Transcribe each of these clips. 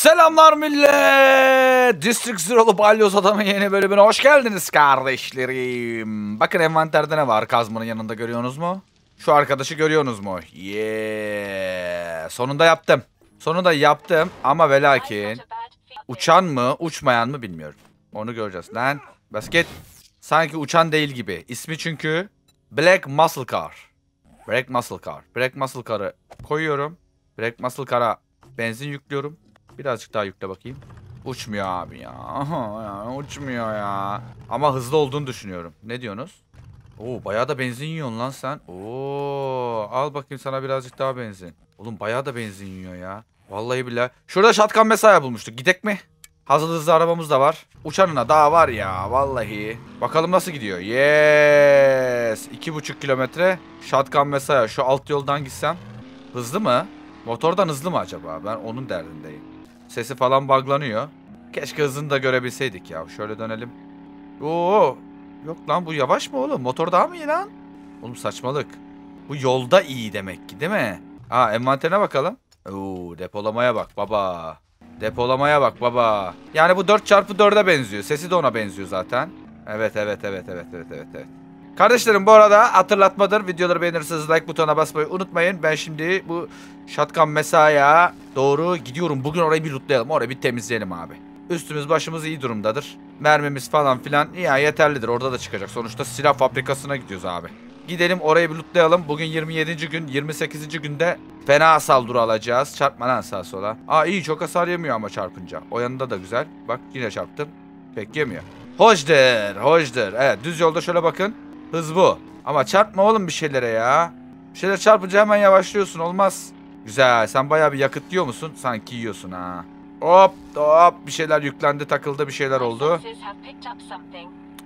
Selamlar millet. District Zero'lu balyoz adamın yeni bölümüne hoş geldiniz kardeşlerim. Bakın envanterde ne var kazmanın yanında görüyorsunuz mu? Şu arkadaşı görüyorsunuz mu? Yeah. Sonunda yaptım. Sonunda yaptım ama velakin uçan mı uçmayan mı bilmiyorum. Onu göreceğiz. Lan basket sanki uçan değil gibi. İsmi çünkü Black Muscle Car. Black Muscle Car. Black Muscle Car'ı koyuyorum. Black Muscle Car'a benzin yüklüyorum. Birazcık daha yükle bakayım. Uçmuyor abi ya. Uçmuyor ya. Ama hızlı olduğunu düşünüyorum. Ne diyorsunuz? Oo bayağı da benzin yiyorsun lan sen. Oo al bakayım sana birazcık daha benzin. Oğlum bayağı da benzin yiyor ya. Vallahi billahi. Şurada şatkan mesai bulmuştuk. Gidek mi? Hazır hızlı arabamız da var. Uçanına daha var ya vallahi. Bakalım nasıl gidiyor. Yes. 2,5 kilometre. Şatkan mesai. Şu alt yoldan gitsem. Hızlı mı? Motordan hızlı mı acaba? Ben onun derdindeyim. Sesi falan buglanıyor. Keşke hızını da görebilseydik ya. Şöyle dönelim. Oo. Yok lan bu yavaş mı oğlum? Motor daha mı iyi lan? Oğlum saçmalık. Bu yolda iyi demek ki değil mi? Ha envanterine bakalım. Oo depolamaya bak baba. Depolamaya bak baba. Yani bu 4x4'e benziyor. Sesi de ona benziyor zaten. Evet evet evet evet evet evet evet. Kardeşlerim bu arada hatırlatmadır. Videoları beğenirseniz like butonuna basmayı unutmayın. Ben şimdi bu şatkan mesaya doğru gidiyorum. Bugün orayı bir lootlayalım. Orayı bir temizleyelim abi. Üstümüz başımız iyi durumdadır. Mermimiz falan filan ya yeterlidir. Orada da çıkacak. Sonuçta silah fabrikasına gidiyoruz abi. Gidelim orayı bir lootlayalım. Bugün 27. gün 28. günde fena saldırı alacağız. Çarpma lan sağa sola. Aa iyi çok hasar yemiyor ama çarpınca. O yanında da güzel. Bak yine çarptım. Pek yemiyor. Hoşdur, hoşdur. Evet düz yolda şöyle bakın. Hız bu. Ama çarpma oğlum bir şeylere ya. Bir şeyler çarpınca hemen yavaşlıyorsun olmaz. Güzel sen baya bir yakıt yiyor musun? Sanki yiyorsun ha. Hop hop bir şeyler yüklendi takıldı bir şeyler oldu.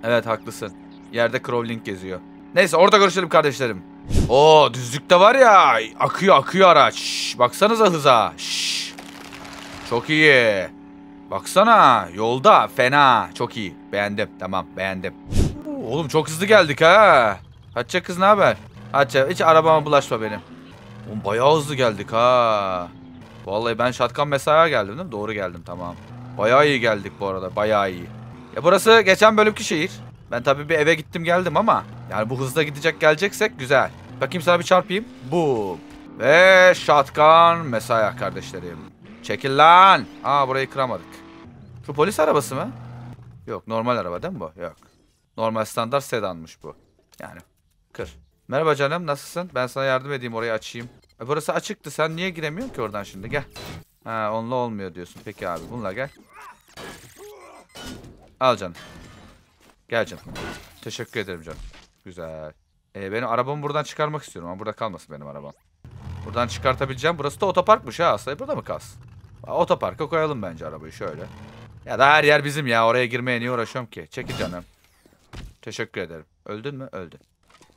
Evet haklısın. Yerde crawling geziyor. Neyse orada görüşelim kardeşlerim. O düzlükte var ya akıyor akıyor araç. baksanıza hıza. Şş. Çok iyi. Baksana yolda fena. Çok iyi. Beğendim tamam beğendim. Oğlum çok hızlı geldik ha. Hatça kız ne haber? Hatça hiç arabama bulaşma benim. Oğlum bayağı hızlı geldik ha. Vallahi ben şatkan mesaiye geldim değil mi? Doğru geldim tamam. Bayağı iyi geldik bu arada. Bayağı iyi. Ya burası geçen bölümki şehir. Ben tabii bir eve gittim geldim ama yani bu hızla gidecek geleceksek güzel. Bakayım sana bir çarpayım. Bu. Ve şatkan mesai kardeşlerim. Çekil lan. Aa burayı kıramadık. Şu polis arabası mı? Yok normal araba değil mi bu? Yok. Normal standart sedanmış bu. Yani kır. Merhaba canım nasılsın? Ben sana yardım edeyim orayı açayım. E burası açıktı. Sen niye giremiyorsun ki oradan şimdi? Gel. Ha onunla olmuyor diyorsun. Peki abi bununla gel. Al canım. Gel canım. Teşekkür ederim canım. Güzel. Ee, benim arabamı buradan çıkarmak istiyorum ama burada kalmasın benim arabam. Buradan çıkartabileceğim. Burası da otoparkmış ha aslında. Burada mı kalsın? Otoparka koyalım bence arabayı şöyle. Ya da her yer bizim ya. Oraya girmeye niye uğraşıyorum ki? Çekil canım. Teşekkür ederim. Öldün mü? Öldü.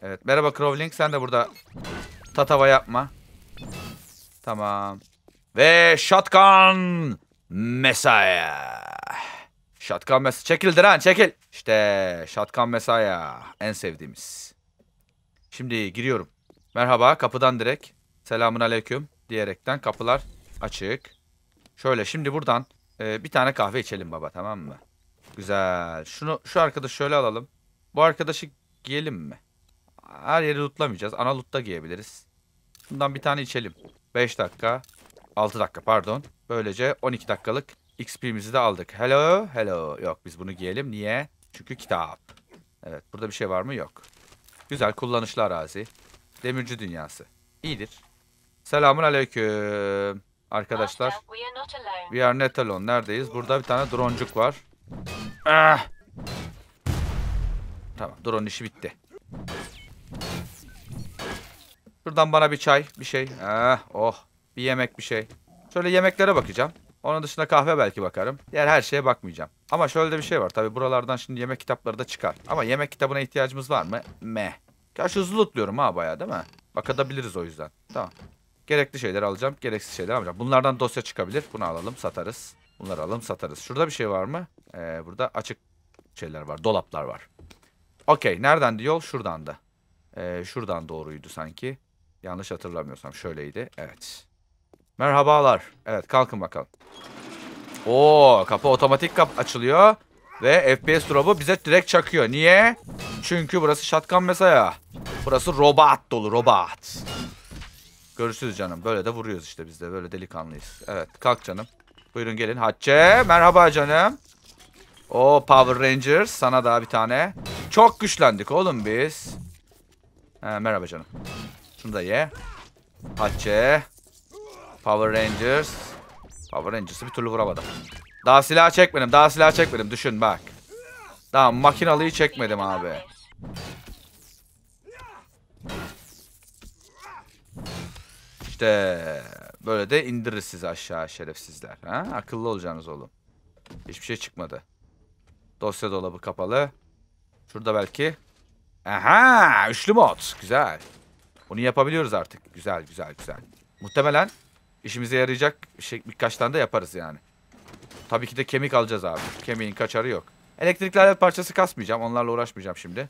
Evet. Merhaba Crowling. Sen de burada tatava yapma. Tamam. Ve shotgun mesai. Shotgun mesai. Çekil ha çekil. İşte shotgun mesai. En sevdiğimiz. Şimdi giriyorum. Merhaba kapıdan direkt. Selamun aleyküm diyerekten kapılar açık. Şöyle şimdi buradan e, bir tane kahve içelim baba tamam mı? Güzel. Şunu şu arkadaşı şöyle alalım. Bu arkadaşı giyelim mi? Her yeri lootlamayacağız. Ana lootta giyebiliriz. Bundan bir tane içelim. 5 dakika. 6 dakika pardon. Böylece 12 dakikalık XP'mizi de aldık. Hello, hello. Yok biz bunu giyelim. Niye? Çünkü kitap. Evet burada bir şey var mı? Yok. Güzel kullanışlı arazi. Demirci dünyası. İyidir. Selamun aleyküm. Arkadaşlar. We are not alone. Neredeyiz? Burada bir tane droncuk var. Ah! Tamam. Drone işi bitti. Şuradan bana bir çay, bir şey. Eh, oh. Bir yemek, bir şey. Şöyle yemeklere bakacağım. Onun dışında kahve belki bakarım. Diğer her şeye bakmayacağım. Ama şöyle de bir şey var. Tabi buralardan şimdi yemek kitapları da çıkar. Ama yemek kitabına ihtiyacımız var mı? Me. Kaç hızlı lootluyorum ha baya değil mi? Bakabiliriz o yüzden. Tamam. Gerekli şeyler alacağım. Gereksiz şeyler alacağım. Bunlardan dosya çıkabilir. Bunu alalım satarız. Bunları alalım satarız. Şurada bir şey var mı? Ee, burada açık şeyler var. Dolaplar var. Okey. Nereden yol? Şuradan da. Ee, şuradan doğruydu sanki. Yanlış hatırlamıyorsam şöyleydi. Evet. Merhabalar. Evet kalkın bakalım. Oo kapı otomatik kap açılıyor. Ve FPS drop'u bize direkt çakıyor. Niye? Çünkü burası şatkan mesela. Burası robot dolu robot. Görüşürüz canım. Böyle de vuruyoruz işte biz de. Böyle delikanlıyız. Evet kalk canım. Buyurun gelin. Hacce. Merhaba canım. O Power Rangers. Sana daha bir tane. Çok güçlendik oğlum biz. Ha, merhaba canım. Şunu da ye. Paçe. Power Rangers. Power Rangers'ı bir türlü vuramadım. Daha silah çekmedim. Daha silah çekmedim. Düşün bak. Daha makinalıyı çekmedim abi. İşte böyle de indirir sizi aşağı şerefsizler. Ha? Akıllı olacaksınız oğlum. Hiçbir şey çıkmadı. Dosya dolabı kapalı. Şurada belki. Aha! Üçlü mod. Güzel. Bunu yapabiliyoruz artık. Güzel güzel güzel. Muhtemelen işimize yarayacak şey, birkaç tane de yaparız yani. Tabii ki de kemik alacağız abi. Kemiğin kaçarı yok. Elektrikli alet parçası kasmayacağım. Onlarla uğraşmayacağım şimdi.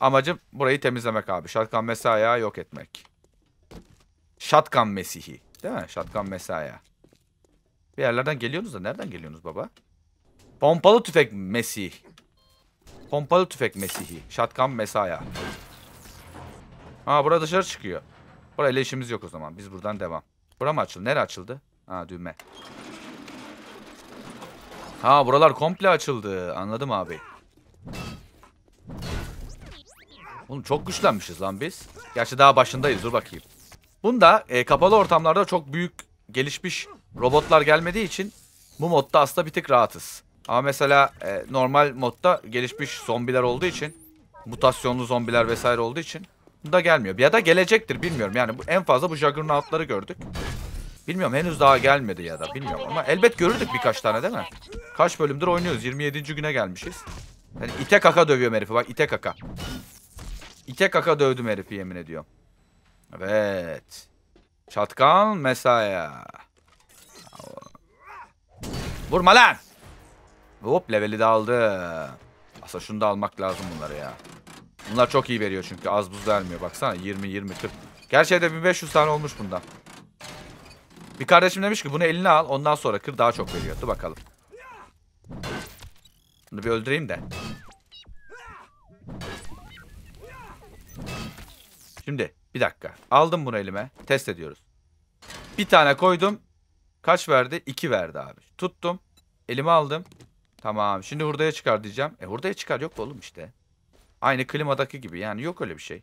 Amacım burayı temizlemek abi. Şatkan mesaya yok etmek. Şatkan mesihi. Değil mi? Şatkan mesaya. Bir yerlerden geliyorsunuz da nereden geliyorsunuz baba? Pompalı tüfek mesih. Pompalı tüfek mesihi. Şatkan mesaya. Ha burada dışarı çıkıyor. Burayla işimiz yok o zaman. Biz buradan devam. Bura mı açıldı? Nere açıldı? Ha düğme. Ha buralar komple açıldı. Anladım abi. Oğlum çok güçlenmişiz lan biz. Gerçi daha başındayız. Dur bakayım. Bunda e, kapalı ortamlarda çok büyük gelişmiş robotlar gelmediği için bu modda aslında bir tık rahatız. Ama mesela e, normal modda gelişmiş zombiler olduğu için mutasyonlu zombiler vesaire olduğu için da gelmiyor. Ya da gelecektir bilmiyorum. Yani bu, en fazla bu Juggernaut'ları gördük. Bilmiyorum henüz daha gelmedi ya da bilmiyorum ama elbet görürdük birkaç tane değil mi? Kaç bölümdür oynuyoruz. 27. güne gelmişiz. Yani ite kaka dövüyorum herifi bak ite kaka. İte kaka dövdüm herifi yemin ediyorum. Evet. Çatkan mesaya. Vurma lan. Hop leveli de aldı. Asa şunu da almak lazım bunları ya. Bunlar çok iyi veriyor çünkü az buz vermiyor. Baksana 20, 20, 40. Gerçekten 1500 tane olmuş bundan. Bir kardeşim demiş ki bunu eline al ondan sonra kır daha çok veriyor. Dur bakalım. Bunu bir öldüreyim de. Şimdi bir dakika. Aldım bunu elime. Test ediyoruz. Bir tane koydum. Kaç verdi? 2 verdi abi. Tuttum. Elime aldım. Tamam. Şimdi hurdaya çıkar diyeceğim. E hurdaya çıkar yok oğlum işte. Aynı klimadaki gibi yani yok öyle bir şey.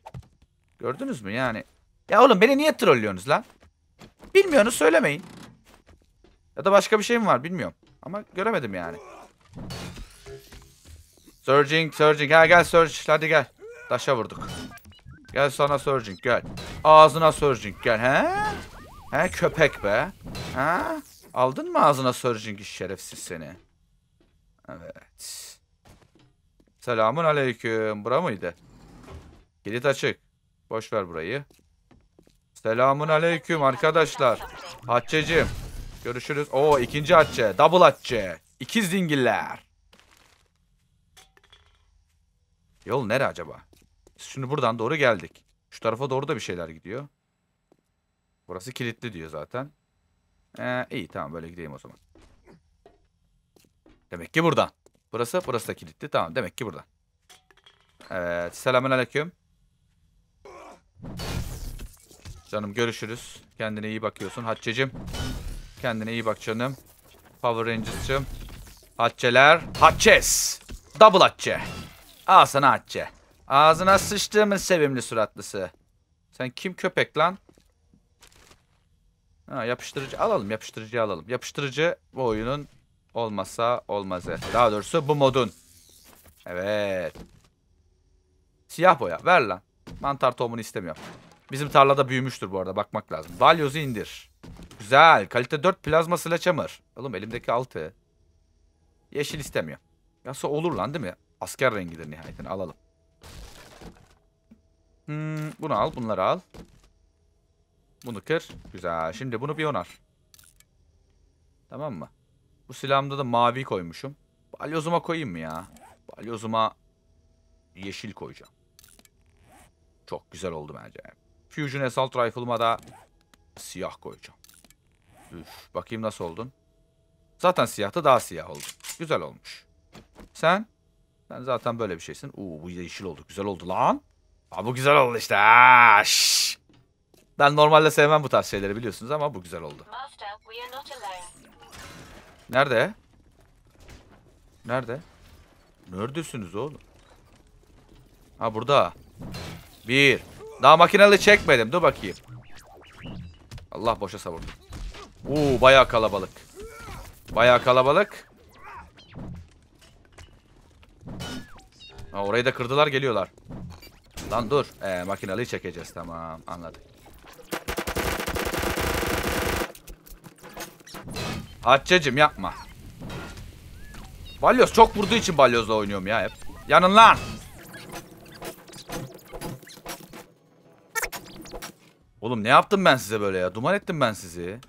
Gördünüz mü yani? Ya oğlum beni niye trollüyorsunuz lan? Bilmiyorsunuz söylemeyin. Ya da başka bir şey mi var bilmiyorum. Ama göremedim yani. Surging, Surging. Gel gel Surge. Hadi gel. Taşa vurduk. Gel sana Surging gel. Ağzına Surging gel. He? He köpek be. He? Aldın mı ağzına Surging'i şerefsiz seni? Evet. Selamun aleyküm. Bura mıydı? Kilit açık. Boş ver burayı. Selamun aleyküm arkadaşlar. Hatçecim. Görüşürüz. Oo ikinci hatçe. Double hatçe. İkiz dingiller. Yol nere acaba? Şimdi buradan doğru geldik. Şu tarafa doğru da bir şeyler gidiyor. Burası kilitli diyor zaten. Ee, iyi tamam böyle gideyim o zaman. Demek ki buradan. Burası, burası da kilitli. Tamam, demek ki buradan. Evet, selamun aleyküm. Canım görüşürüz. Kendine iyi bakıyorsun Hatçe'cim. Kendine iyi bak canım. Power Rangers'cım. Hatçeler. Hatçes. Double Hatçe. Al sana Hatçe. Ağzına sıçtığımın sevimli suratlısı. Sen kim köpek lan? Ha, yapıştırıcı alalım yapıştırıcı alalım. Yapıştırıcı bu oyunun olmasa olmazı. Daha doğrusu bu modun. Evet. Siyah boya. Ver lan. Mantar tohumunu istemiyorum. Bizim tarlada büyümüştür bu arada. Bakmak lazım. Balyozu indir. Güzel. Kalite 4 plazma sledgehammer. Oğlum elimdeki 6. Yeşil istemiyorum. Yasa olur lan değil mi? Asker rengidir nihayetinde. Alalım. Hmm, bunu al. Bunları al. Bunu kır. Güzel. Şimdi bunu bir onar. Tamam mı? Bu silahımda da mavi koymuşum. Balyozuma koyayım mı ya? Balyozuma yeşil koyacağım. Çok güzel oldu bence. Fusion Assault Rifle'ıma da siyah koyacağım. Üf, bakayım nasıl oldun. Zaten siyahtı daha siyah oldu. Güzel olmuş. Sen? Sen zaten böyle bir şeysin. Uuu bu yeşil oldu. Güzel oldu lan. Aa, bu güzel oldu işte. Aa, ben normalde sevmem bu tarz şeyleri biliyorsunuz ama bu güzel oldu. Master, Nerede? Nerede? Neredesiniz oğlum? Ha burada. Bir. Daha makineli çekmedim. Dur bakayım. Allah boşa savurdum. Uuu baya kalabalık. Baya kalabalık. Ha, orayı da kırdılar geliyorlar. Lan dur. Ee, makinalıyı çekeceğiz tamam anladık. Haccacım yapma. Balyoz çok vurduğu için balyozla oynuyorum ya hep. Yanın lan. Oğlum ne yaptım ben size böyle ya? Duman ettim ben sizi.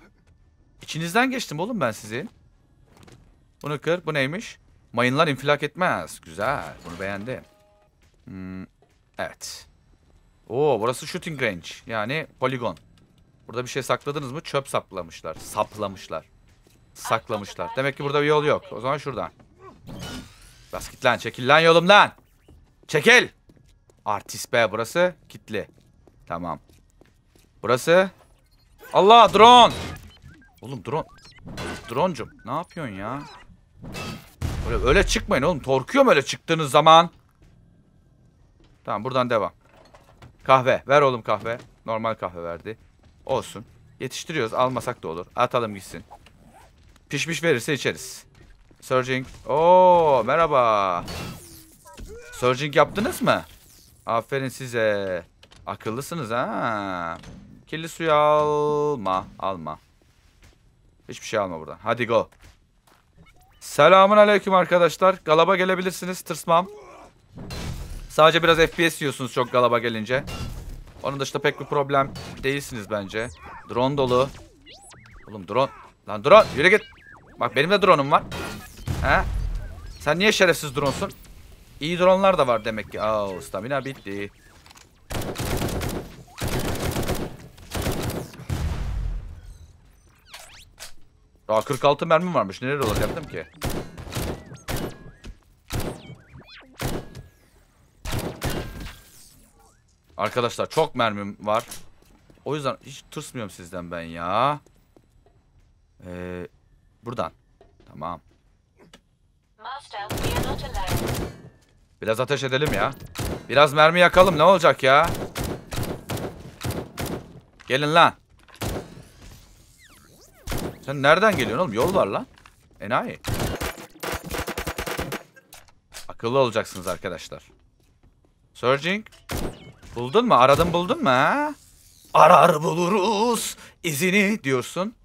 İçinizden geçtim oğlum ben sizi. Bunu kır. Bu neymiş? Mayınlar infilak etmez. Güzel. Bunu beğendim. Hmm, evet. Oo burası shooting range. Yani poligon. Burada bir şey sakladınız mı? Çöp saplamışlar. Saplamışlar saklamışlar. Demek ki burada bir yol yok. O zaman şuradan. Bas git lan çekil lan yolumdan. Çekil. Artist be burası kitli. Tamam. Burası. Allah drone. Oğlum drone. Droncum ne yapıyorsun ya? Öyle, öyle çıkmayın oğlum. Torkuyorum öyle çıktığınız zaman. Tamam buradan devam. Kahve. Ver oğlum kahve. Normal kahve verdi. Olsun. Yetiştiriyoruz. Almasak da olur. Atalım gitsin. Pişmiş verirse içeriz. Surging. Oo merhaba. Surging yaptınız mı? Aferin size. Akıllısınız ha. Kirli suyu alma. Alma. Hiçbir şey alma buradan. Hadi go. Selamun aleyküm arkadaşlar. Galaba gelebilirsiniz. Tırsmam. Sadece biraz FPS yiyorsunuz çok galaba gelince. Onun dışında pek bir problem değilsiniz bence. Drone dolu. Oğlum drone. Lan drone. Yürü git. Bak benim de drone'um var. He? Sen niye şerefsiz drone'sun? İyi drone'lar da var demek ki. Aa stamina bitti. Daha 46 mermi varmış. Neler olacaktım ki? Arkadaşlar çok mermim var. O yüzden hiç tırsmıyorum sizden ben ya. Eee... Buradan. Tamam. Biraz ateş edelim ya. Biraz mermi yakalım ne olacak ya? Gelin lan. Sen nereden geliyorsun oğlum? Yol var lan. Enayi. Akıllı olacaksınız arkadaşlar. Surging. Buldun mu? Aradın buldun mu Arar buluruz izini diyorsun.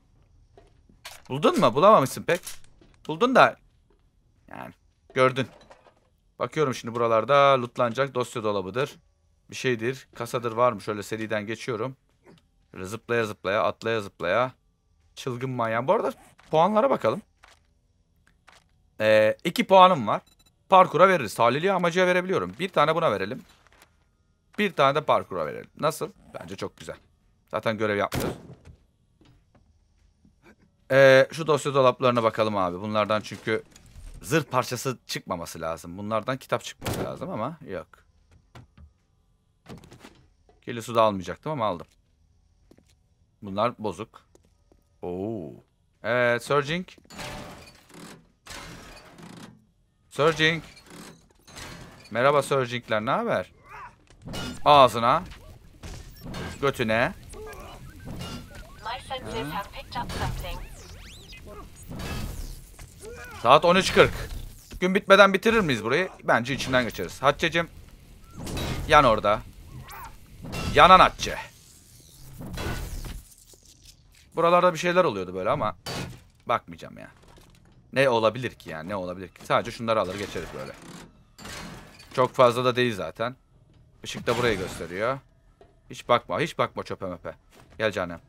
Buldun mu? Bulamamışsın pek. Buldun da. Yani gördün. Bakıyorum şimdi buralarda lootlanacak dosya dolabıdır. Bir şeydir. Kasadır var mı? Şöyle seriden geçiyorum. Şöyle zıplaya zıplaya atlaya zıplaya. Çılgın manyan. Bu arada puanlara bakalım. Ee, iki puanım var. Parkura veririz. Taliliye amacıya verebiliyorum. Bir tane buna verelim. Bir tane de parkura verelim. Nasıl? Bence çok güzel. Zaten görev yapmıyoruz. Ee, şu dosya dolaplarına bakalım abi. Bunlardan çünkü zır parçası çıkmaması lazım. Bunlardan kitap çıkması lazım ama yok. Kirli su almayacaktım ama aldım. Bunlar bozuk. Oo. Evet, Surging. Surging. Merhaba Surging'ler, ne haber? Ağzına. Götüne. My senses have picked up something. Saat 13.40. Gün bitmeden bitirir miyiz burayı? Bence içinden geçeriz. Hatçe'cim. Yan orada. Yanan Hatçe. Buralarda bir şeyler oluyordu böyle ama. Bakmayacağım ya. Ne olabilir ki yani ne olabilir ki? Sadece şunları alır geçeriz böyle. Çok fazla da değil zaten. Işık da burayı gösteriyor. Hiç bakma hiç bakma çöpe möpe. Gel canım.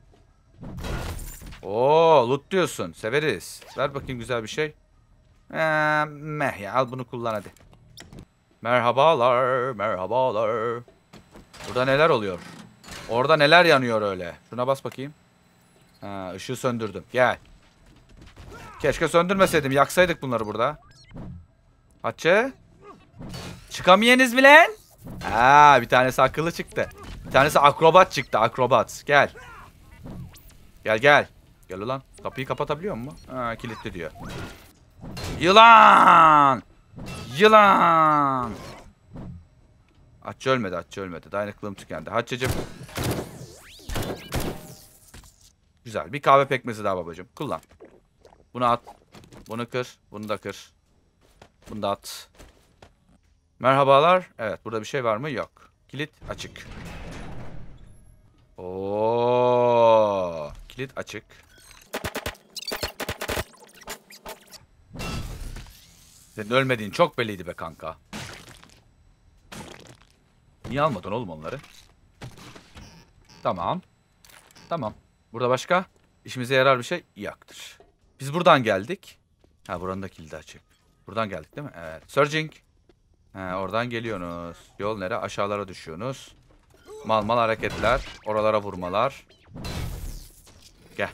Oo loot diyorsun. Severiz. Ver bakayım güzel bir şey. Ee, meh ya al bunu kullan hadi. Merhabalar, merhabalar. Burada neler oluyor? Orada neler yanıyor öyle? Şuna bas bakayım. Ha, ışığı söndürdüm. Gel. Keşke söndürmeseydim. Yaksaydık bunları burada. Hatice. Çıkamayeniniz bile. Ha, bir tanesi akıllı çıktı. Bir tanesi akrobat çıktı. Akrobat. Gel. Gel gel. Gel ulan. Kapıyı kapatabiliyor mu? Ha kilitli diyor. Yılan! Yılan! Aç ölmedi, aç ölmedi. Dayanıklığım tükendi. Haçacım. Güzel. Bir kahve pekmezi daha babacım. Kullan. Bunu at. Bunu kır. Bunu da kır. Bunu da at. Merhabalar. Evet. Burada bir şey var mı? Yok. Kilit açık. Oo, Kilit açık. Senin ölmediğin çok belliydi be kanka. Niye almadın oğlum onları? Tamam. Tamam. Burada başka işimize yarar bir şey yaktır. Biz buradan geldik. Ha buranın da kilidi açık. Buradan geldik değil mi? Evet. Surging. Ha, oradan geliyorsunuz. Yol nere? Aşağılara düşüyorsunuz. Mal mal hareketler. Oralara vurmalar. Gel.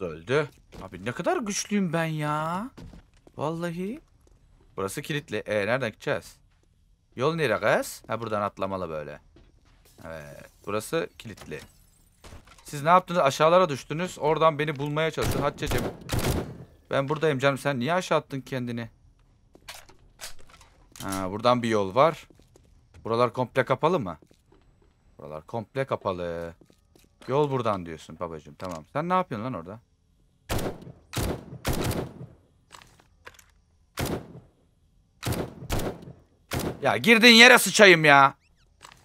Öldü. Abi ne kadar güçlüyüm ben ya. Vallahi. Burası kilitli. E nereden gideceğiz? Yol nereye kız? Ha buradan atlamalı böyle. Evet. Burası kilitli. Siz ne yaptınız? Aşağılara düştünüz. Oradan beni bulmaya çalıştın. Hatice'cim. Ben buradayım canım. Sen niye aşağı attın kendini? Ha, buradan bir yol var. Buralar komple kapalı mı? Buralar komple kapalı. Yol buradan diyorsun babacığım. Tamam. Sen ne yapıyorsun lan orada? Ya girdin yere sıçayım ya.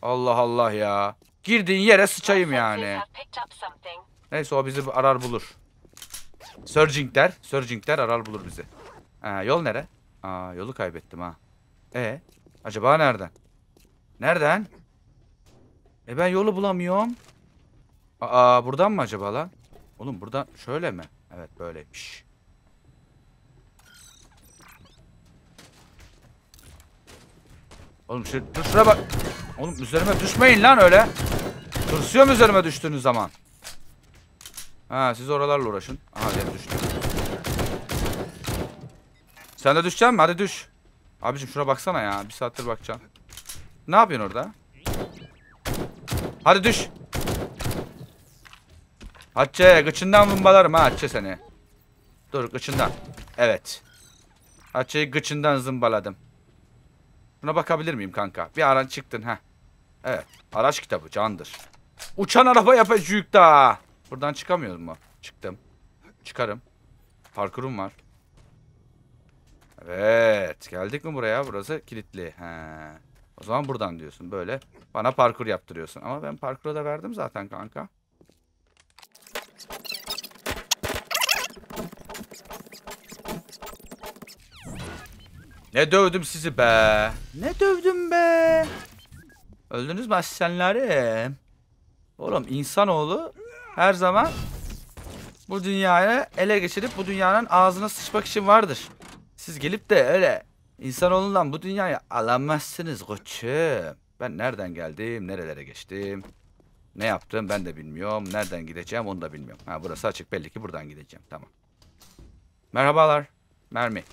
Allah Allah ya. girdin yere sıçayım yani. Neyse o bizi arar bulur. Surging der. Surging der arar bulur bizi. Ha, yol nere? Aa, yolu kaybettim ha. E acaba nereden? Nereden? E ben yolu bulamıyorum. Aa buradan mı acaba lan? Oğlum buradan şöyle mi? Evet böyleymiş. Oğlum şu, dur şuraya bak. Oğlum üzerime düşmeyin lan öyle. Tırsıyorum üzerime düştüğünüz zaman. Ha siz oralarla uğraşın. Aha gel düştüm. Sen de düşeceksin mi? Hadi düş. Abicim şuna baksana ya. Bir saattir bakacaksın. Ne yapıyorsun orada? Hadi düş. Hatice gıçından zımbalarım ha Hatice seni. Dur gıçından. Evet. Hatice'yi gıçından zımbaladım. Buna bakabilir miyim kanka? Bir aran çıktın ha. Evet. Araç kitabı candır. Uçan araba yapacak da. Buradan çıkamıyorum mu? Çıktım. Çıkarım. Parkurum var. Evet. Geldik mi buraya? Burası kilitli. He. O zaman buradan diyorsun. Böyle bana parkur yaptırıyorsun. Ama ben parkura da verdim zaten kanka. Ne dövdüm sizi be. Ne dövdüm be. Öldünüz mü asistanlarım? Oğlum insanoğlu her zaman bu dünyaya ele geçirip bu dünyanın ağzına sıçmak için vardır. Siz gelip de öyle insanoğlundan bu dünyayı alamazsınız koçum. Ben nereden geldim, nerelere geçtim, ne yaptım ben de bilmiyorum. Nereden gideceğim onu da bilmiyorum. Ha burası açık belli ki buradan gideceğim. Tamam. Merhabalar. Mermi.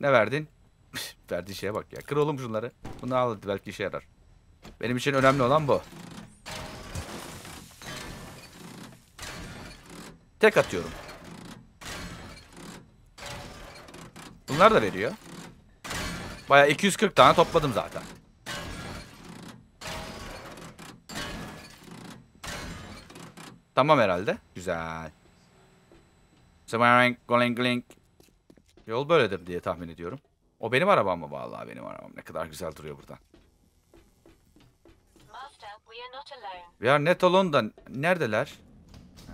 Ne verdin? Verdiği şeye bak ya. Kır oğlum şunları. Bunu al belki işe yarar. Benim için önemli olan bu. Tek atıyorum. Bunlar da veriyor. Baya 240 tane topladım zaten. Tamam herhalde. Güzel. Yol böyledir diye tahmin ediyorum. O benim arabam mı? Vallahi benim arabam. Ne kadar güzel duruyor buradan. we are not alone. We are not alone da neredeler?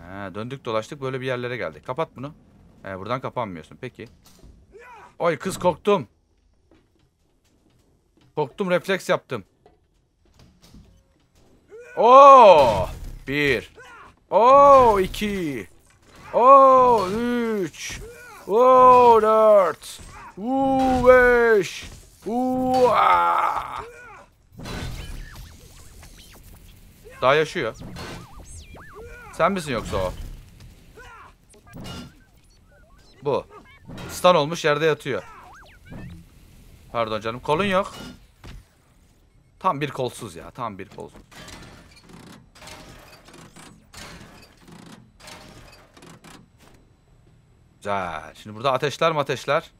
Ha, döndük dolaştık böyle bir yerlere geldik. Kapat bunu. He, ee, buradan kapanmıyorsun. Peki. Oy kız korktum. Korktum refleks yaptım. Oo! Bir. Oo! iki. Oo! Üç. Oo! Dört. Uveş. Uaa. Daha yaşıyor. Sen misin yoksa o? Bu. Stan olmuş yerde yatıyor. Pardon canım kolun yok. Tam bir kolsuz ya. Tam bir kolsuz. Güzel. Şimdi burada ateşler ateşler.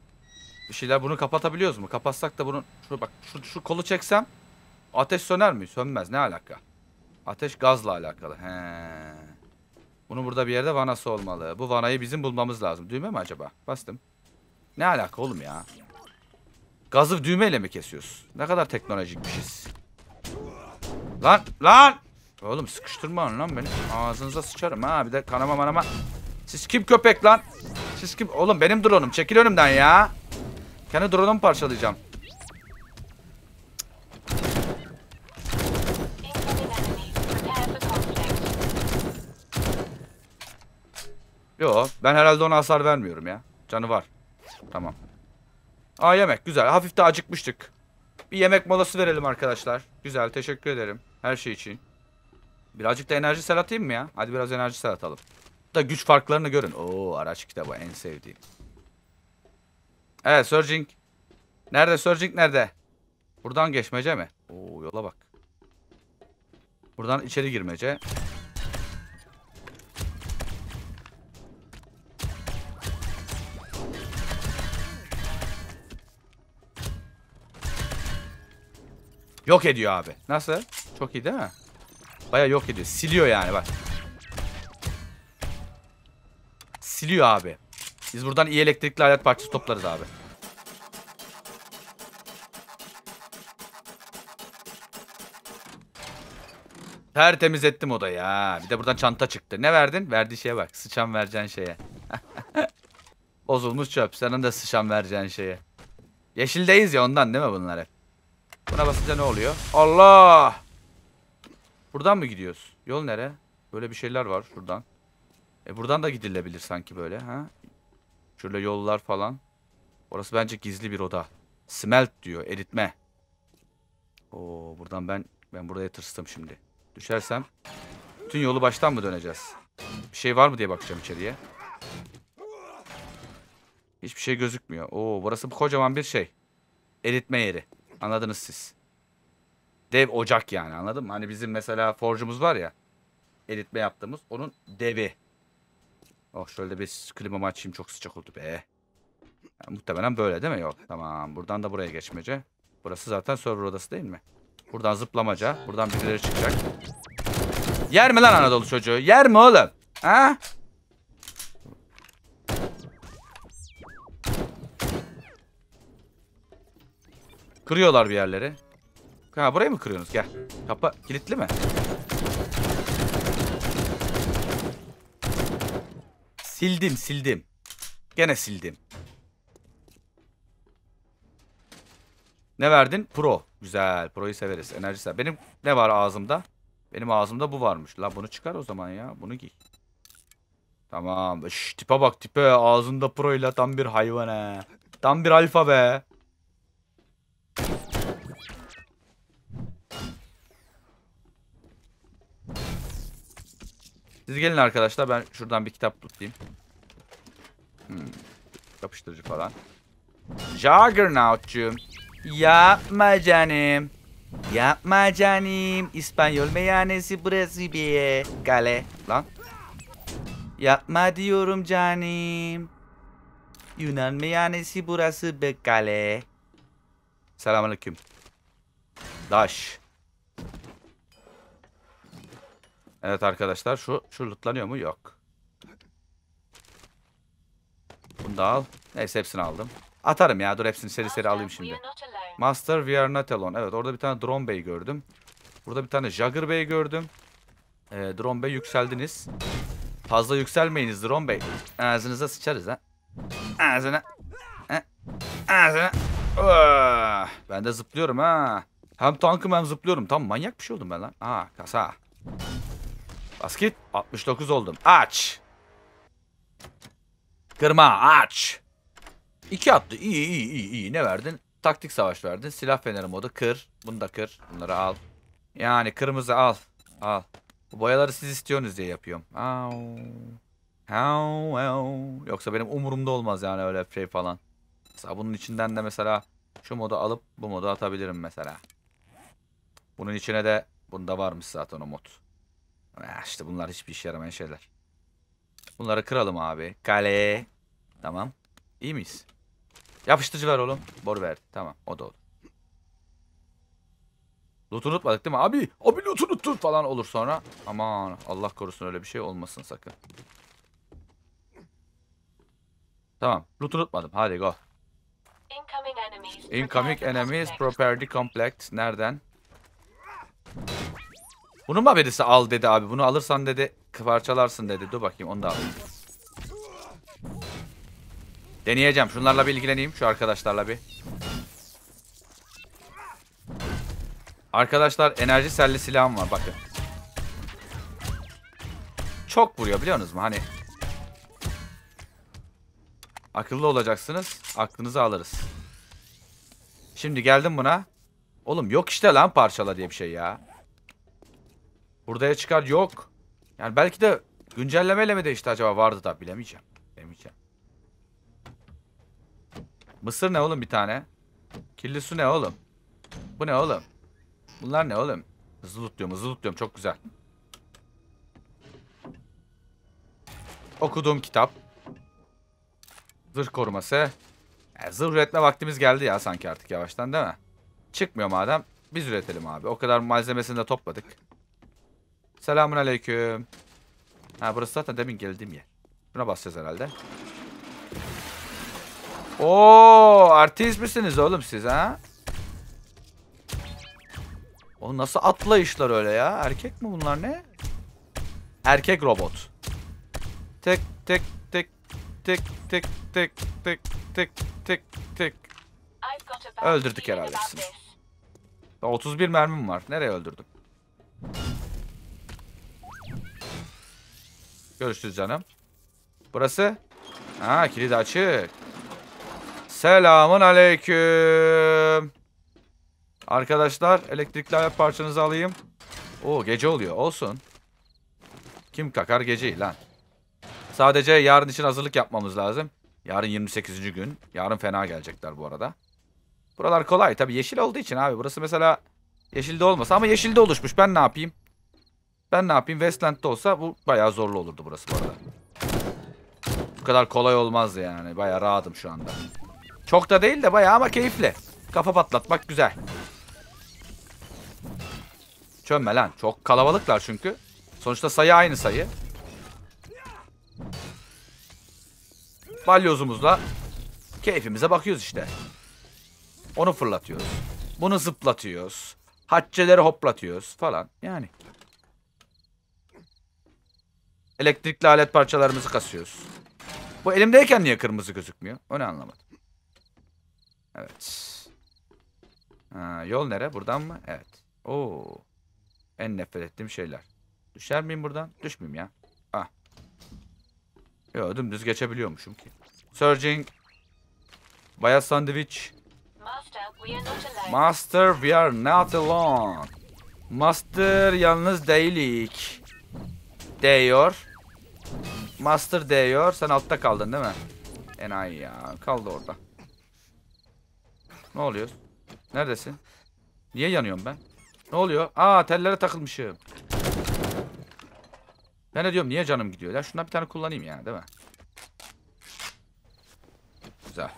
Bir şeyler bunu kapatabiliyoruz mu? Kapatsak da bunu şu bak şu, şu kolu çeksem ateş söner mi? Sönmez. Ne alaka? Ateş gazla alakalı. He. Bunu burada bir yerde vanası olmalı. Bu vanayı bizim bulmamız lazım. Düğme mi acaba? Bastım. Ne alaka oğlum ya? Gazı düğmeyle mi kesiyoruz? Ne kadar teknolojikmişiz. Lan lan! Oğlum sıkıştırma lan beni. Ağzınıza sıçarım ha. Bir de kanama manama. Siz kim köpek lan? Siz kim? Oğlum benim drone'um. Çekil önümden ya. Kendi drone'umu parçalayacağım. Yo ben herhalde ona hasar vermiyorum ya. Canı var. Tamam. Aa yemek güzel. Hafif de acıkmıştık. Bir yemek molası verelim arkadaşlar. Güzel teşekkür ederim. Her şey için. Birazcık da enerji sel atayım mı ya? Hadi biraz enerji sel atalım. Da güç farklarını görün. Oo araç kitabı en sevdiğim. Evet Surging. Nerede Surging nerede? Buradan geçmece mi? Oo yola bak. Buradan içeri girmece. Yok ediyor abi. Nasıl? Çok iyi değil mi? Baya yok ediyor. Siliyor yani bak. Siliyor abi. Biz buradan iyi elektrikli alet parçası toplarız abi. Tertemiz ettim odayı ha. Bir de buradan çanta çıktı. Ne verdin? Verdiği şeye bak. Sıçan vereceğin şeye. Bozulmuş çöp. Senin de sıçan vereceğin şeye. Yeşildeyiz ya ondan değil mi bunlar hep? Buna basınca ne oluyor? Allah! Buradan mı gidiyoruz? Yol nere? Böyle bir şeyler var şuradan. E buradan da gidilebilir sanki böyle ha. Şöyle yollar falan. Orası bence gizli bir oda. Smelt diyor. Eritme. Oo buradan ben ben buraya tırstım şimdi. Düşersem bütün yolu baştan mı döneceğiz? Bir şey var mı diye bakacağım içeriye. Hiçbir şey gözükmüyor. Oo burası bu kocaman bir şey. Eritme yeri. Anladınız siz. Dev ocak yani anladın mı? Hani bizim mesela forjumuz var ya. Eritme yaptığımız. Onun devi. Oh şöyle bir klima açayım çok sıcak oldu be. Yani muhtemelen böyle değil mi? Yok tamam buradan da buraya geçmece. Burası zaten server odası değil mi? Buradan zıplamaca. Buradan birileri çıkacak. Yer mi lan Anadolu çocuğu? Yer mi oğlum? Ha? Kırıyorlar bir yerleri. Ha burayı mı kırıyorsunuz? Gel. Kapı kilitli mi? Sildim sildim. Gene sildim. Ne verdin? Pro. Güzel. Pro'yu severiz. enerjisi. Benim ne var ağzımda? Benim ağzımda bu varmış. La bunu çıkar o zaman ya. Bunu giy. Tamam. Şş, tipe bak tipe. Ağzında pro ile tam bir hayvan he. Tam bir alfa be. Siz gelin arkadaşlar ben şuradan bir kitap tutayım. Hmm. Yapıştırıcı falan. Juggernaut'cum. Yapma canım. Yapma canım. İspanyol meyanesi burası bir Kale. Lan. Yapma diyorum canım. Yunan meyanesi burası be kale. Selamünaleyküm. Daş. Evet arkadaşlar şu, şu lootlanıyor mu? Yok. Bunu da al. Neyse hepsini aldım. Atarım ya dur hepsini seri seri alayım şimdi. Master we are not alone. Evet orada bir tane drone bey gördüm. Burada bir tane Jagger bey gördüm. Ee, drone bey yükseldiniz. Fazla yükselmeyiniz drone bey. Ağzınıza sıçarız ha. Ağzına. Ha. Ağzına. Ben de zıplıyorum ha. Hem tankım hem zıplıyorum. Tam manyak bir şey oldum ben lan. Aa kasa. Askit 69 oldum. Aç. Kırma aç. İki attı. İyi iyi iyi iyi. Ne verdin? Taktik savaş verdin. Silah feneri modu kır. Bunu da kır. Bunları al. Yani kırmızı al. Al. Bu boyaları siz istiyorsunuz diye yapıyorum. Au. Au, au. Yoksa benim umurumda olmaz yani öyle şey falan. Mesela bunun içinden de mesela şu modu alıp bu modu atabilirim mesela. Bunun içine de bunda varmış zaten o mod. Eh, İşte bunlar hiçbir işe yaramayan şeyler. Bunları kıralım abi. Kale. Tamam. İyi miyiz? Yapıştırıcı ver oğlum. Boru ver. Tamam. O da olur. Loot unutmadık değil mi? Abi, abi loot unuttun falan olur sonra. Aman Allah korusun öyle bir şey olmasın sakın. Tamam. Loot unutmadım. Hadi go. Incoming enemies prepare the complex. Nereden? Bunu mu birisi al dedi abi. Bunu alırsan dedi parçalarsın dedi. Dur bakayım onu da alayım. Deneyeceğim. Şunlarla bir ilgileneyim. Şu arkadaşlarla bir. Arkadaşlar enerji selli silahım var. Bakın. Çok vuruyor biliyorsunuz mu? Hani Akıllı olacaksınız. Aklınızı alırız. Şimdi geldim buna. Oğlum yok işte lan parçala diye bir şey ya. Buraya çıkar yok. Yani belki de güncellemeyle mi değişti acaba vardı da bilemeyeceğim. Bilemeyeceğim. Mısır ne oğlum bir tane? Kirli su ne oğlum? Bu ne oğlum? Bunlar ne oğlum? Hızlı lootluyorum hızlı lootluyorum çok güzel. Okuduğum kitap. Zırh koruması. Yani zırh üretme vaktimiz geldi ya sanki artık yavaştan değil mi? Çıkmıyor madem biz üretelim abi. O kadar malzemesini de topladık. Selamun aleyküm. Ha burası zaten demin geldiğim yer. Buna basacağız herhalde. Oo, artist misiniz oğlum siz ha? Oğlum nasıl atlayışlar öyle ya? Erkek mi bunlar ne? Erkek robot. Tek tek tek tek tek tek tek tek tek tek. Öldürdük herhalde 31 mermim var. Nereye öldürdüm? Görüşürüz canım. Burası? Ha kilit açık. Selamun aleyküm. Arkadaşlar elektrikli ayak parçanızı alayım. Oo gece oluyor. Olsun. Kim kakar geceyi lan. Sadece yarın için hazırlık yapmamız lazım. Yarın 28. gün. Yarın fena gelecekler bu arada. Buralar kolay. Tabi yeşil olduğu için abi. Burası mesela yeşilde olmasa ama yeşilde oluşmuş. Ben ne yapayım? Ben ne yapayım? Westland'de olsa bu bayağı zorlu olurdu burası bu arada. Bu kadar kolay olmaz yani. Bayağı rahatım şu anda. Çok da değil de bayağı ama keyifli. Kafa patlatmak güzel. Çönme lan. Çok kalabalıklar çünkü. Sonuçta sayı aynı sayı. Balyozumuzla keyfimize bakıyoruz işte. Onu fırlatıyoruz. Bunu zıplatıyoruz. Hacceleri hoplatıyoruz falan. Yani. Elektrikli alet parçalarımızı kasıyoruz. Bu elimdeyken niye kırmızı gözükmüyor? Onu anlamadım. Evet. Ha, yol nere? Buradan mı? Evet. Oo. En nefret ettiğim şeyler. Düşer miyim buradan? Düşmeyeyim ya. Ah. Yo dümdüz geçebiliyormuşum ki. Surging. Baya sandviç. Master we are not alone. Master yalnız değilik. Değiyor. Master değiyor. Sen altta kaldın değil mi? Enayi ya. Kaldı orada. Ne oluyor? Neredesin? Niye yanıyorum ben? Ne oluyor? Aa tellere takılmışım. Ben de diyorum niye canım gidiyor? Ya şundan bir tane kullanayım yani değil mi? Güzel.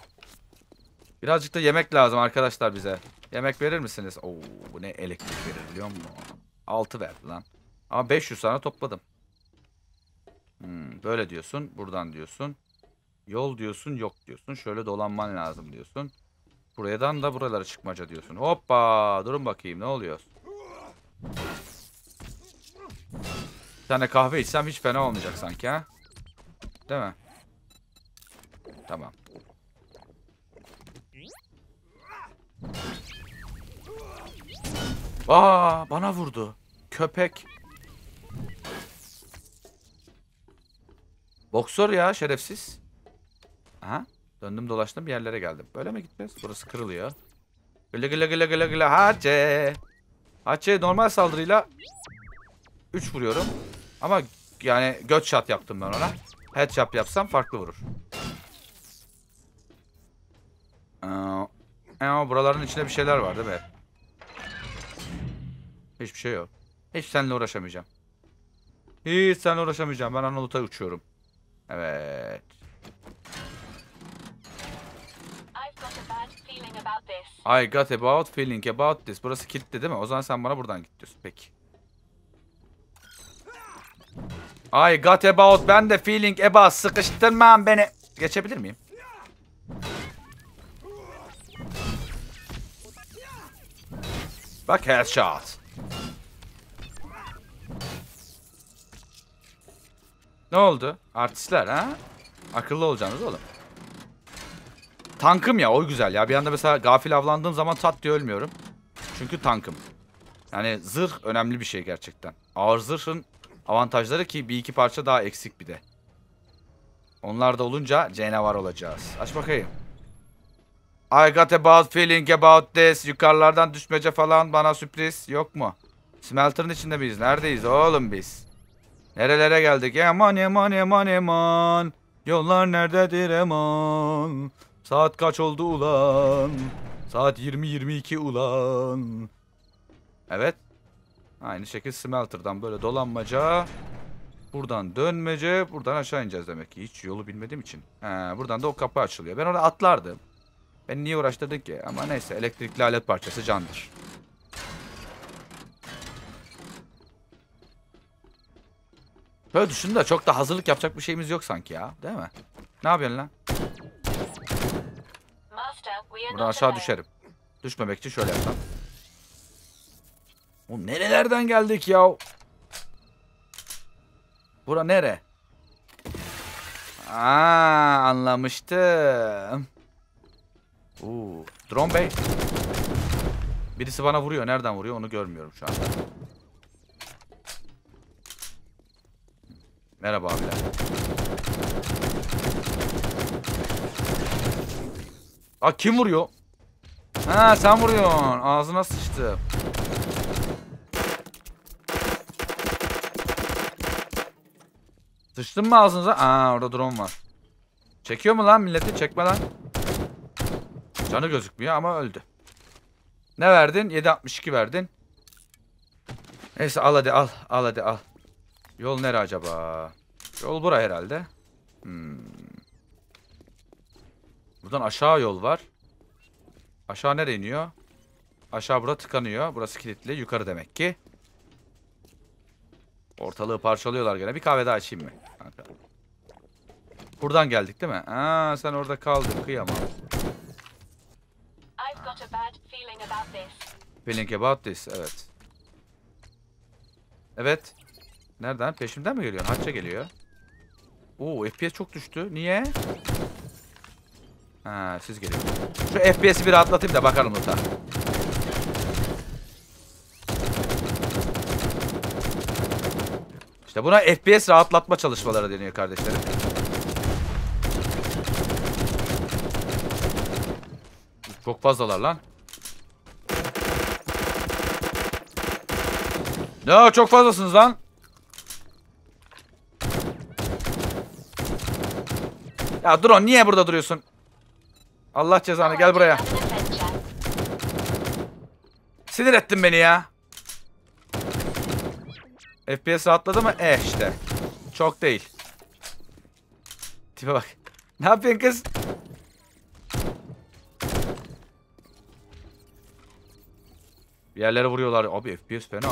Birazcık da yemek lazım arkadaşlar bize. Yemek verir misiniz? Oo bu ne elektrik verir biliyor musun? 6 verdi lan. Ama 500 tane topladım. Hmm, böyle diyorsun. Buradan diyorsun. Yol diyorsun yok diyorsun. Şöyle dolanman lazım diyorsun. Buradan da buralara çıkmaca diyorsun. Hoppa durun bakayım ne oluyor. Bir tane kahve içsem hiç fena olmayacak sanki ha. Değil mi? Tamam. Aa bana vurdu. Köpek. Boksör ya şerefsiz. Aha. Döndüm dolaştım bir yerlere geldim. Böyle mi gitmez? Burası kırılıyor. Gıla gıla gıla gıla gıla. Haçe. Haçe normal saldırıyla 3 vuruyorum. Ama yani göt shot yaptım ben ona. Head shot yapsam farklı vurur. Ama ee, e, buraların içinde bir şeyler var değil mi? Hiçbir şey yok. Hiç seninle uğraşamayacağım. Hiç seninle uğraşamayacağım. Ben Anadolu'da uçuyorum. Evet. I got a about feeling about this. Burası kilitli değil mi? O zaman sen bana buradan git diyorsun. Peki. I got about. Ben de feeling about. Sıkıştırmam beni. Geçebilir miyim? Bak headshot. Ne oldu? Artistler ha? Akıllı olacaksınız oğlum. Tankım ya o güzel ya. Bir anda mesela gafil avlandığım zaman tat diye ölmüyorum. Çünkü tankım. Yani zırh önemli bir şey gerçekten. Ağır zırhın avantajları ki bir iki parça daha eksik bir de. Onlar da olunca canavar olacağız. Aç bakayım. I got a bad feeling about this. Yukarılardan düşmece falan bana sürpriz yok mu? Smelter'ın içinde miyiz? Neredeyiz oğlum biz? Nerelere geldik? Eman eman eman eman. Yollar nerededir eman? Saat kaç oldu ulan? Saat 20-22 ulan. Evet. Aynı şekilde smelter'dan böyle dolanmaca. Buradan dönmece. Buradan aşağı ineceğiz demek ki. Hiç yolu bilmediğim için. He, buradan da o kapı açılıyor. Ben orada atlardım. Ben niye uğraştırdık ki? Ama neyse elektrikli alet parçası candır. Böyle düşün de çok da hazırlık yapacak bir şeyimiz yok sanki ya. Değil mi? Ne yapıyorsun lan? Buradan aşağı düşerim. Düşmemek için şöyle yapsam. Oğlum nerelerden geldik ya? Bura nere? Aa anlamıştım. Oo, drone bey. Birisi bana vuruyor. Nereden vuruyor onu görmüyorum şu anda. Merhaba abiler. Aa kim vuruyor? Ha sen vuruyorsun. Ağzına sıçtı. Sıçtın mı ağzınıza? Aa orada drone var. Çekiyor mu lan milleti? Çekme lan. Canı gözükmüyor ama öldü. Ne verdin? 7.62 verdin. Neyse al hadi al. Al hadi al. Yol nere acaba? Yol bura herhalde. Hmm. Buradan aşağı yol var. Aşağı nereye iniyor? Aşağı bura tıkanıyor. Burası kilitli. Yukarı demek ki. Ortalığı parçalıyorlar gene. Bir kahve daha içeyim mi? Buradan geldik değil mi? Aa, sen orada kaldın. Kıyamam. Feeling about this. Evet. Evet. Nereden? Peşimden mi geliyor? Hacca geliyor. Oo FPS çok düştü. Niye? Ha siz geliyor. Şu FPS'i bir atlatayım da bakalım burada. İşte buna FPS rahatlatma çalışmaları deniyor kardeşlerim. Çok fazlalar lan. Ya çok fazlasınız lan. Ya drone niye burada duruyorsun? Allah cezanı gel buraya. Sinir ettin beni ya. FPS rahatladı mı? E işte. Çok değil. Tipe bak. Ne yapıyorsun kız? Bir yerlere vuruyorlar. Abi FPS fena.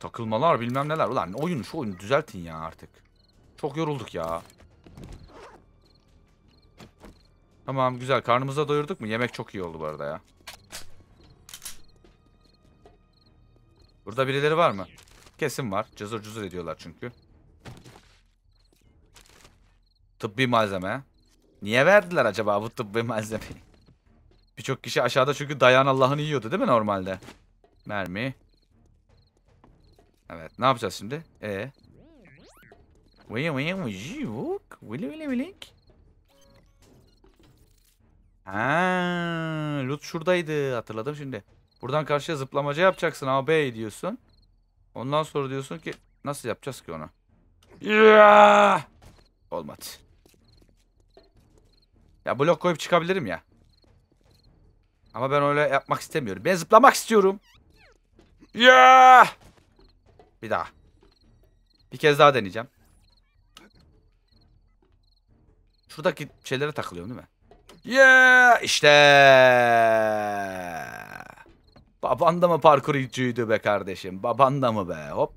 Takılmalar bilmem neler. Ulan oyunu şu oyunu düzeltin ya artık. Çok yorulduk ya. Tamam güzel. Karnımıza doyurduk mu? Yemek çok iyi oldu bu arada ya. Burada birileri var mı? Kesin var. Cızır cızır ediyorlar çünkü. Tıbbi malzeme. Niye verdiler acaba bu tıbbi malzemeyi? Birçok kişi aşağıda çünkü dayan Allah'ını yiyordu değil mi normalde? Mermi. Evet ne yapacağız şimdi? E Voyons, voyons, j'y wouk. Willy, willy, willy. Ha, loot şuradaydı. Hatırladım şimdi. Buradan karşıya zıplamaca yapacaksın A B diyorsun. Ondan sonra diyorsun ki nasıl yapacağız ki onu? Yeah! Olmadı. Ya blok koyup çıkabilirim ya. Ama ben öyle yapmak istemiyorum. Ben zıplamak istiyorum. Ya! Bir daha. Bir kez daha deneyeceğim. Şuradaki şeylere takılıyorum değil mi? Yeah! işte. babanda da mı parkurcuydu be kardeşim? babanda mı be? Hop.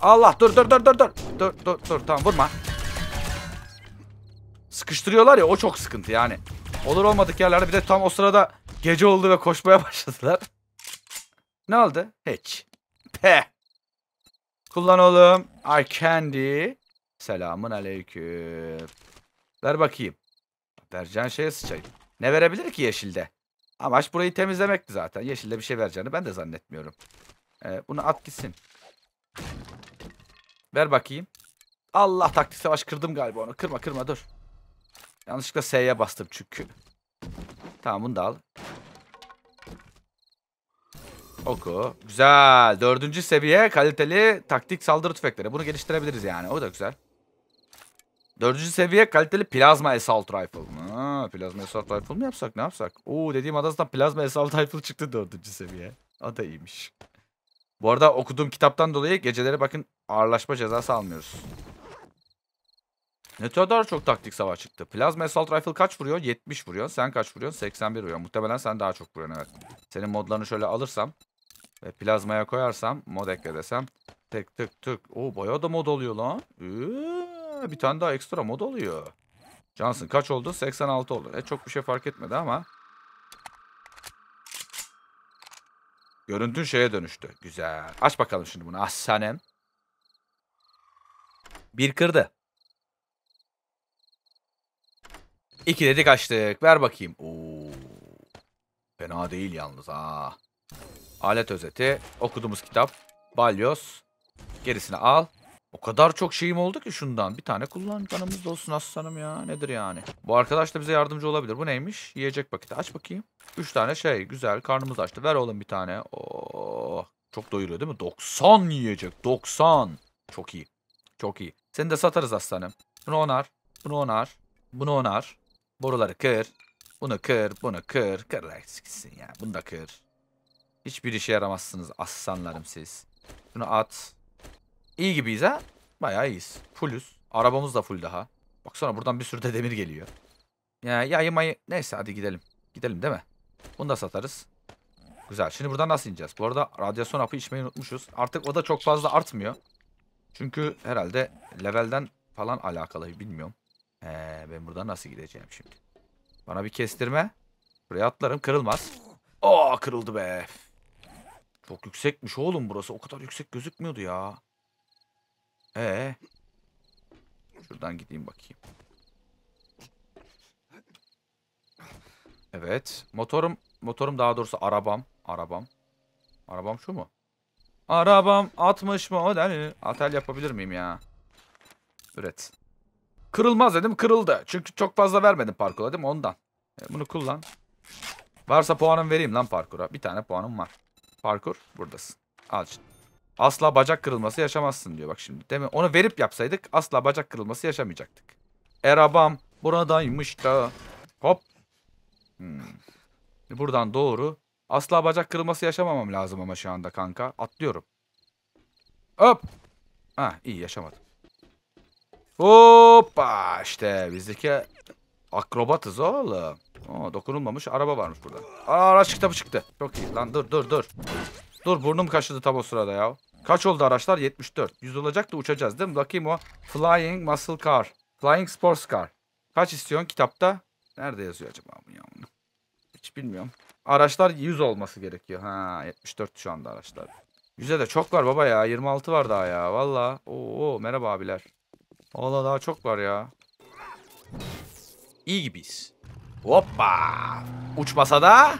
Allah dur dur dur dur dur. Dur dur dur tamam vurma. Sıkıştırıyorlar ya o çok sıkıntı yani. Olur olmadık yerlerde bir de tam o sırada gece oldu ve koşmaya başladılar. ne oldu? Hiç. Pe. Kullan oğlum. I candy. Selamun aleyküm. Ver bakayım. Vereceğin şeye sıçayım. Ne verebilir ki yeşilde? Amaç burayı temizlemekti zaten. Yeşilde bir şey vereceğini ben de zannetmiyorum. Ee, bunu at gitsin. Ver bakayım. Allah taktik savaş kırdım galiba onu. Kırma kırma dur. Yanlışlıkla S'ye bastım çünkü. Tamam bunu da al. Oku. Güzel. Dördüncü seviye kaliteli taktik saldırı tüfekleri. Bunu geliştirebiliriz yani. O da güzel. Dördüncü seviye kaliteli plazma assault rifle. Ha, plazma assault rifle mi yapsak ne yapsak? Oo dediğim adasından plazma assault rifle çıktı dördüncü seviye. O da iyiymiş. Bu arada okuduğum kitaptan dolayı geceleri bakın ağırlaşma cezası almıyoruz. Ne kadar çok taktik savaş çıktı. Plazma Assault Rifle kaç vuruyor? 70 vuruyor. Sen kaç vuruyorsun? 81 vuruyor. Muhtemelen sen daha çok vuruyorsun evet. Senin modlarını şöyle alırsam ve plazmaya koyarsam mod ekle desem tek tık tık. Oo bayağı da mod oluyor lan. Ee? Ee, bir tane daha ekstra mod oluyor. Johnson kaç oldu? 86 oldu. E, çok bir şey fark etmedi ama. Görüntün şeye dönüştü. Güzel. Aç bakalım şimdi bunu. Aslanım. Ah, bir kırdı. İki dedik açtık. Ver bakayım. Oo. Fena değil yalnız ha. Alet özeti. Okuduğumuz kitap. Balyoz. Gerisini al. O kadar çok şeyim oldu ki şundan. Bir tane kullan canımız da olsun aslanım ya. Nedir yani? Bu arkadaş da bize yardımcı olabilir. Bu neymiş? Yiyecek paketi. Aç bakayım. Üç tane şey. Güzel. Karnımız açtı. Ver oğlum bir tane. Oh. Çok doyuruyor değil mi? 90 yiyecek. 90. Çok iyi. Çok iyi. Seni de satarız aslanım. Bunu onar. Bunu onar. Bunu onar. Boruları kır. Bunu kır. Bunu kır. Kır eksiksin ya. Bunu da kır. Hiçbir işe yaramazsınız aslanlarım siz. Bunu at. İyi gibiyiz ha. Bayağı iyiyiz. Fullüz. Arabamız da full daha. Baksana buradan bir sürü de demir geliyor. Ya yayı mayı. Neyse hadi gidelim. Gidelim değil mi? Bunu da satarız. Güzel. Şimdi buradan nasıl ineceğiz? Bu arada radyasyon hapı içmeyi unutmuşuz. Artık o da çok fazla artmıyor. Çünkü herhalde levelden falan alakalı. Bilmiyorum. Ee, ben buradan nasıl gideceğim şimdi? Bana bir kestirme. Buraya atlarım. Kırılmaz. Aa kırıldı be. Çok yüksekmiş oğlum burası. O kadar yüksek gözükmüyordu ya. Ee. Şuradan gideyim bakayım. Evet. Motorum, motorum daha doğrusu arabam. Arabam. Arabam şu mu? Arabam 60 model. Atel yapabilir miyim ya? Üret. Kırılmaz dedim kırıldı. Çünkü çok fazla vermedim parkura dedim Ondan. E, bunu kullan. Varsa puanım vereyim lan parkura. Bir tane puanım var. Parkur buradasın. Al şimdi. Asla bacak kırılması yaşamazsın diyor bak şimdi. Değil mi? Onu verip yapsaydık asla bacak kırılması yaşamayacaktık. Erabam buradaymış da. Hop. Hmm. Buradan doğru. Asla bacak kırılması yaşamamam lazım ama şu anda kanka. Atlıyorum. Hop. Ha iyi yaşamadım. Hoppa işte bizdeki akrobatız oğlum. Oo, dokunulmamış araba varmış burada. Aa, araç kitabı çıktı. Çok iyi lan dur dur dur. Dur burnum kaşıdı tam o sırada ya. Kaç oldu araçlar? 74. 100 olacak da uçacağız değil mi? Bakayım o. Flying Muscle Car. Flying Sports Car. Kaç istiyorsun kitapta? Nerede yazıyor acaba bu ya? Hiç bilmiyorum. Araçlar 100 olması gerekiyor. Ha 74 şu anda araçlar. 100'e de çok var baba ya. 26 var daha ya. Valla. Oo merhaba abiler. Valla daha çok var ya. İyi gibiyiz. Hoppa. Uçmasa da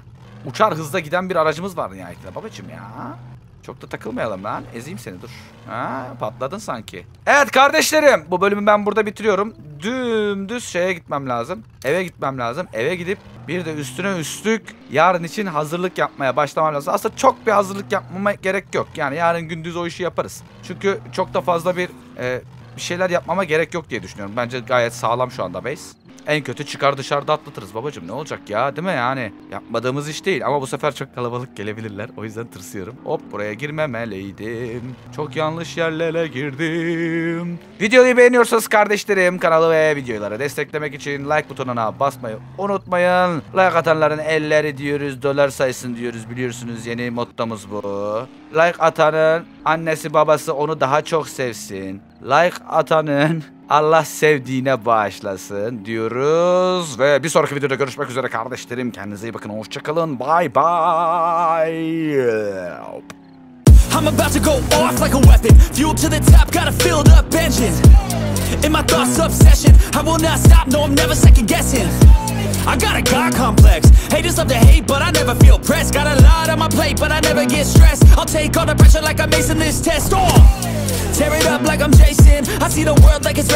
uçar hızda giden bir aracımız var nihayetinde babacım ya. Çok da takılmayalım lan. Ezeyim seni dur. Ha, patladın sanki. Evet kardeşlerim. Bu bölümü ben burada bitiriyorum. Dümdüz şeye gitmem lazım. Eve gitmem lazım. Eve gidip bir de üstüne üstlük yarın için hazırlık yapmaya başlamam lazım. Aslında çok bir hazırlık yapmama gerek yok. Yani yarın gündüz o işi yaparız. Çünkü çok da fazla bir e, bir şeyler yapmama gerek yok diye düşünüyorum. Bence gayet sağlam şu anda base. En kötü çıkar dışarıda atlatırız babacım ne olacak ya değil mi yani? Yapmadığımız iş değil ama bu sefer çok kalabalık gelebilirler. O yüzden tırsıyorum. Hop buraya girmemeliydim. Çok yanlış yerlere girdim. Videoyu beğeniyorsanız kardeşlerim kanalı ve videoları desteklemek için like butonuna basmayı unutmayın. Like atanların elleri diyoruz dolar sayısın diyoruz biliyorsunuz yeni mottomuz bu. Like atanın annesi babası onu daha çok sevsin. Like atanın Allah sevdiğine bağışlasın diyoruz. Ve bir sonraki videoda görüşmek üzere kardeşlerim. Kendinize iyi bakın. Hoşçakalın. Bye bye. I'm about to go off like a weapon Fuel to the top, got a filled up engine In my thoughts, obsession I will not stop, no I'm never second guessing I got a God complex Haters love to hate, but I never feel pressed Got a lot on my plate, but I never get stressed I'll take all the pressure like I'm acing this test oh! Tear it up like I'm Jason I see the world like it's